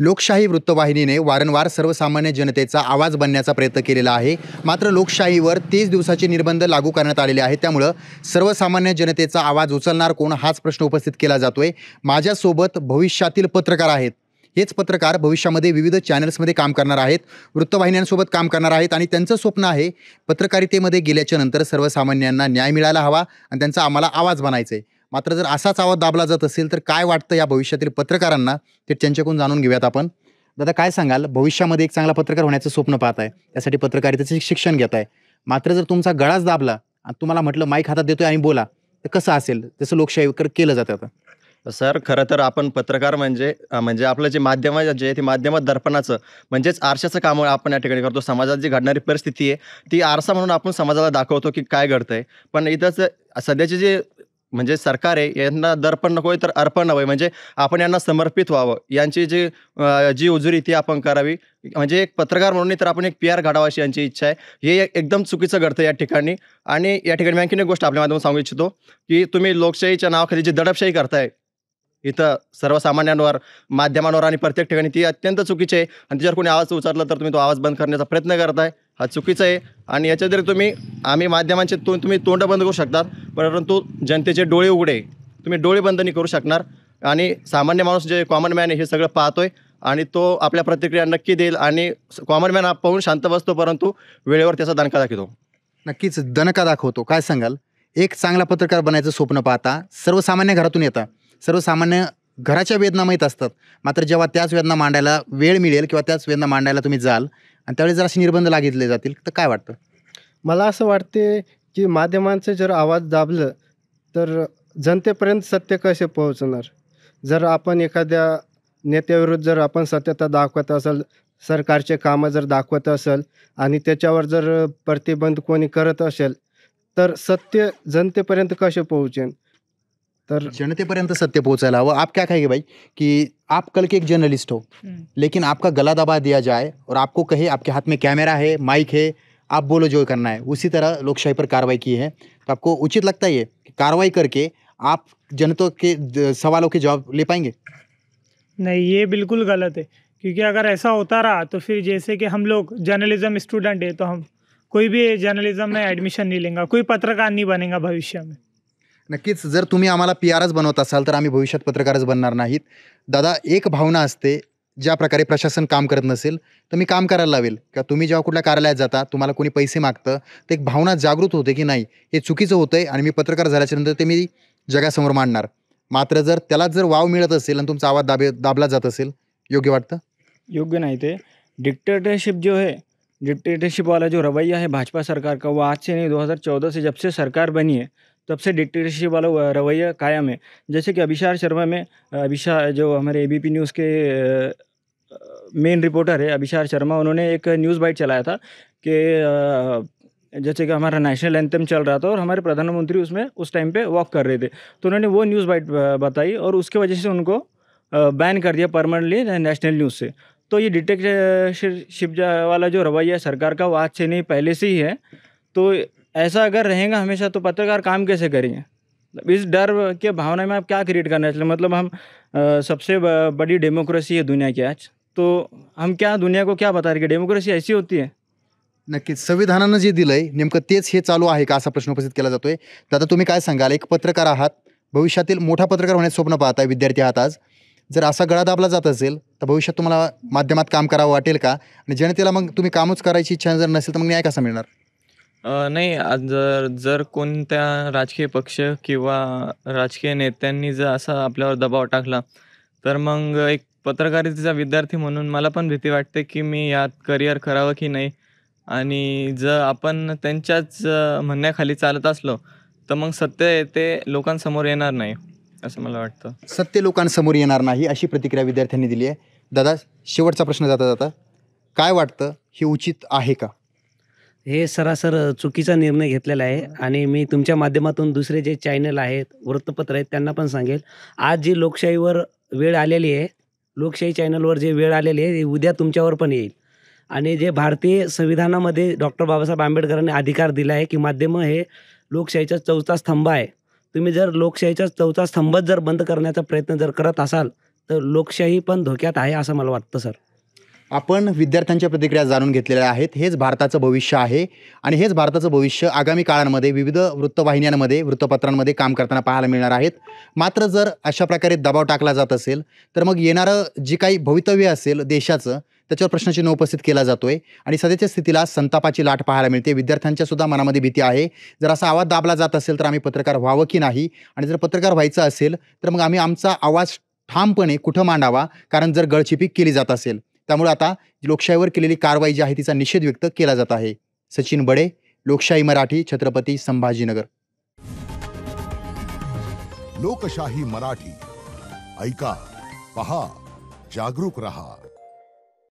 लोकशाही वृत्तवाहिनीने वारंवार सर्वसामान्य जनतेचा आवाज बनण्याचा प्रयत्न केलेला आहे मात्र लोकशाहीवर तीस दिवसाचे निर्बंध लागू करण्यात आलेले आहेत त्यामुळं सर्वसामान्य जनतेचा आवाज उचलणार कोण हाच प्रश्न उपस्थित केला जातोय माझ्यासोबत भविष्यातील पत्रकार आहेत हेच पत्रकार भविष्यामध्ये विविध चॅनल्समध्ये काम करणार आहेत वृत्तवाहिन्यांसोबत काम करणार आहेत आणि त्यांचं स्वप्न आहे पत्रकारितेमध्ये गेल्याच्या नंतर सर्वसामान्यांना न्याय मिळायला हवा आणि त्यांचा आम्हाला आवाज बनायचा आहे मात्र जर असाच आवाज दाबला जात असेल तर काय वाटतं या भविष्यातील पत्रकारांना ते त्यांच्याकडून जाणून घेऊयात आपण दादा काय सांगाल भविष्यामध्ये एक चांगला पत्रकार होण्याचं स्वप्न पाहत आहे त्यासाठी पत्रकारितेचं शिक्षण घेत आहे मात्र जर तुमचा गळाच दाबला आणि तुम्हाला म्हटलं माईक हातात देतोय आणि बोला तर कसं असेल तसं लोकशाही केलं जातं आता सर खरं तर आपण पत्रकार म्हणजे म्हणजे आपलं जे माध्यम जे ते माध्यम दर्पणाचं म्हणजेच आरशाचं काम आपण या ठिकाणी करतो समाजात जी घडणारी परिस्थिती आहे ती आरसा म्हणून आपण समाजाला दाखवतो की काय घडतंय पण इथंच सध्याचे जे म्हणजे सरकार आहे यांना दर्पण नको आहे तर अर्पण हवं म्हणजे आपण यांना समर्पित व्हावं यांची जी जी उजुरी ती आपण करावी म्हणजे एक पत्रकार म्हणून तर आपण एक पी आर घडावा अशी यांची इच्छा आहे हे एकदम चुकीचं घडतं या ठिकाणी आणि या ठिकाणी मी आणखीन एक गोष्ट आपल्या माध्यमातून सांगू इच्छितो की तुम्ही लोकशाहीच्या नावाखाली जी दडपशाही करताय इथं सर्वसामान्यांवर माध्यमांवर आणि प्रत्येक ठिकाणी ती अत्यंत चुकीची आहे आणि त्याच्यावर कोणी आवाज उचलला तर तुम्ही तो आवाज बंद करण्याचा प्रयत्न करताय हा चुकीचं आहे आणि याच्या तुम्ही आम्ही माध्यमांचे तो तुम्ही तोंड बंद करू शकतात परंतु जनतेचे डोळे उघडे तुम्ही डोळे बंद नाही करू शकणार आणि सामान्य माणूस जे कॉमन मॅन आहे हे सगळं पाहतोय आणि तो आपल्या प्रतिक्रिया नक्की देईल आणि कॉमन मॅन हा पाहून शांत बसतो परंतु वेळेवर त्याचा दणका दाखवतो नक्कीच दणका दाखवतो काय सांगाल एक चांगला पत्रकार बनायचं स्वप्न पाहता सर्वसामान्य घरातून येता सर्वसामान्य घराच्या वेदना माहीत असतात मात्र जेव्हा त्याच वेदना मांडायला वेळ मिळेल किंवा त्याच वेदना मांडायला तुम्ही जाल आणि त्यावेळेस जर असे निर्बंध लागितले जातील तर काय वाटतं मला असं वाटते की माध्यमांचं जर आवाज दाबलं तर जनतेपर्यंत सत्य कसे पोहोचणार जर आपण एखाद्या नेत्याविरुद्ध जर आपण सत्यता दाखवत असाल सरकारचे कामं जर दाखवत असेल आणि त्याच्यावर जर प्रतिबंध कोणी करत असेल तर सत्य जनतेपर्यंत कसे पोहोचेन तर जनतेपर्यंत सत्य पोहोचायला हवं आप क्या कहेंगे भाई कि आप कल के एक जर्नलिस्ट हो हम्म. लेकिन आपका गला दबा दिया जाए और आपको कहे आपके हाथ में कैमरा है माइक है आप बोलो जो करना है उसी तरह लोकशाही पर कार्रवाई की है तो आपको उचित लगता है ये कार्रवाई करके आप जनता के सवालों के जवाब ले पाएंगे नहीं ये बिल्कुल गलत है क्योंकि अगर ऐसा होता रहा तो फिर जैसे कि हम लोग जर्नलिज्म स्टूडेंट है तो हम कोई भी जर्नलिज्म में एडमिशन नहीं लेंगे कोई पत्रकार नहीं बनेगा भविष्य में नक्कीच जर तुम्ही आम्हाला पी आरच बनवत असाल तर आम्ही भविष्यात पत्रकारच बनणार नाहीत दादा एक भावना असते ज्या प्रकारे प्रशासन काम करत नसेल तर मी काम करायला लावेल किंवा तुम्ही जेव्हा कुठल्या कार्यालयात जाता तुम्हाला कोणी पैसे मागतं तर एक भावना जागृत होते की नाही हे चुकीचं होतं आहे आणि मी पत्रकार झाल्याच्या नंतर ते मी जगासमोर मांडणार मात्र जर त्याला जर वाव मिळत असेल आणि तुमचा आवाज दाबे दाबला जात असेल योग्य वाटतं योग्य नाही ते डिक्टेटरशिप जो आहे डिक्टेटरशिप वाला जो रवैया आहे भाजपा सरकार का व आज से हजार 2014 से जबसे सरकार बनी आहे तब से डिक्टेटरशिप वाला रवैया कायम है जैसे कि अभिशार शर्मा में अभिशा जो हमारे ए न्यूज़ के मेन रिपोर्टर है अभिशार शर्मा उन्होंने एक न्यूज़ बाइट चलाया था कि जैसे कि हमारा नेशनल एंथम चल रहा था और हमारे प्रधानमंत्री उसमें उस टाइम पे वॉक कर रहे थे तो उन्होंने वो न्यूज़ बाइट बताई और उसके वजह से उनको बैन कर दिया परमानेंटली नेशनल न्यूज़ से तो ये डिटेक्टरशिप वाला जो रवैया सरकार का वो आज से नहीं पहले से ही है तो ऐसा अगर रहेगा हमेशा तो पत्रकार काम कैसे करेंगे इस डर के भावना में आप क्या क्रिएट करना चाहिए मतलब हम सबसे बड़ी डेमोक्रेसी है दुनिया की आज तो हम क्या दुनिया को क्या बता रहे की डेमोक्रेसी ऐसी होती है नक्कीच संविधानानं जे दिलं आहे नेमकं तेच हे चालू आहे का असा प्रश्न उपस्थित केला जातो आहे दादा तुम्ही काय सांगाल एक पत्रकार आहात भविष्यातील मोठा पत्रकार होण्याचं स्वप्न पाहताय विद्यार्थी आहात आज जर असा गळा दाबला जात असेल तर भविष्यात तुम्हाला माध्यमात काम करावं वाटेल का आणि जनतेला मग तुम्ही कामच करायची इच्छा जर नसेल तर मग न्याय कसा मिळणार नाही जर जर कोणत्या राजकीय पक्ष किंवा राजकीय नेत्यांनी जर असा आपल्यावर दबाव टाकला, तर मग एक पत्रकारितेचा विद्यार्थी म्हणून मला पण भीती वाटते, की मी यात करिअर करावं की नाही? आणि जर आपण त्यांच्याच म्हणण्याखाली चालत असलो, तर मग सत्य ते लोकांसमोर येणार नाही, असं मला वाटतं. सत्य लोकांसमोर येणार नाही अशी प्रतिक्रिया विद्यार्थ्यांनी दिली आहे. दादा शेवटचा प्रश्न जाता, जाता काय वाटतं हे उचित आहे का? हे सरासर चुकीचा निर्णय घेतलेला आहे आणि मी तुमच्या माध्यमातून दुसरे जे चॅनल आहेत वृत्तपत्र आहेत त्यांना पण सांगेल आज जी लोकशाहीवर वेळ आलेली आहे लोकशाही चॅनलवर जे वेळ आलेली आहे उद्या तुमच्यावर पण येईल आणि जे भारतीय संविधानामध्ये डॉक्टर बाबासाहेब आंबेडकरांनी अधिकार दिला आहे की माध्यमं हे लोकशाहीचा चौथा स्तंभ आहे तुम्ही जर लोकशाहीचा चौथा स्तंभच जर बंद करण्याचा प्रयत्न जर करत असाल तर लोकशाही पण धोक्यात आहे असं मला वाटतं सर आपण विद्यार्थ्यांच्या प्रतिक्रिया जाणून घेतलेल्या आहेत हेच भारताचं भविष्य आहे आणि हेच भारताचं भविष्य आगामी काळांमध्ये विविध वृत्तवाहिन्यांमध्ये वृत्तपत्रांमध्ये काम करताना पाहायला मिळणार आहेत मात्र जर अशा प्रकारे दबाव टाकला जात असेल तर मग येणारं जी काही भवितव्य असेल देशाचं त्याच्यावर प्रश्नचिन्ह उपस्थित केला जातोय आणि सध्याच्या स्थितीला संतापाची लाट पाहायला मिळते विद्यार्थ्यांच्या सुद्धा मनामध्ये भीती आहे जर असा आवाज दाबला जात असेल तर आम्ही पत्रकार व्हावं की नाही आणि जर पत्रकार व्हायचं असेल तर मग आम्ही आमचा आवाज ठामपणे कुठं मांडावा कारण जर गळचिपीक केली जात असेल त्यामुळे आता लोकशाहीवर केलेली कारवाई जी आहे तिचा निषेध व्यक्त केला जात आहे सचिन बडे लोकशाही मराठी छत्रपती संभाजीनगर लोकशाही मराठी ऐका पहा जागरूक रहा